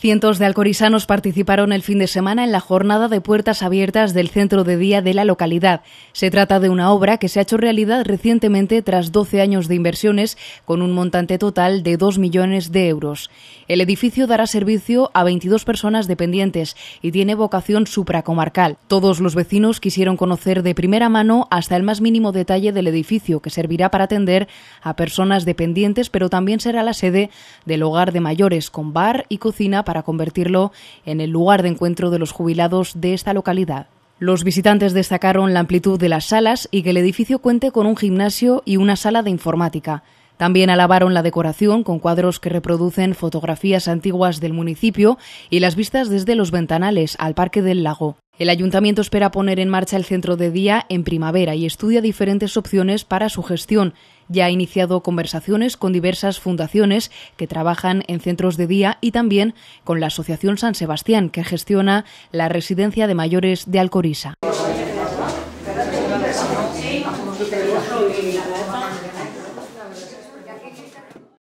Cientos de alcorisanos participaron el fin de semana en la jornada de puertas abiertas del centro de día de la localidad. Se trata de una obra que se ha hecho realidad recientemente tras 12 años de inversiones con un montante total de 2 millones de euros. El edificio dará servicio a 22 personas dependientes y tiene vocación supracomarcal. Todos los vecinos quisieron conocer de primera mano hasta el más mínimo detalle del edificio que servirá para atender a personas dependientes, pero también será la sede del hogar de mayores con bar y cocina para convertirlo en el lugar de encuentro de los jubilados de esta localidad. Los visitantes destacaron la amplitud de las salas y que el edificio cuente con un gimnasio y una sala de informática. También alabaron la decoración con cuadros que reproducen fotografías antiguas del municipio y las vistas desde los ventanales al Parque del Lago. El ayuntamiento espera poner en marcha el centro de día en primavera y estudia diferentes opciones para su gestión. Ya ha iniciado conversaciones con diversas fundaciones que trabajan en centros de día y también con la Asociación San Sebastián, que gestiona la residencia de mayores de Alcorisa.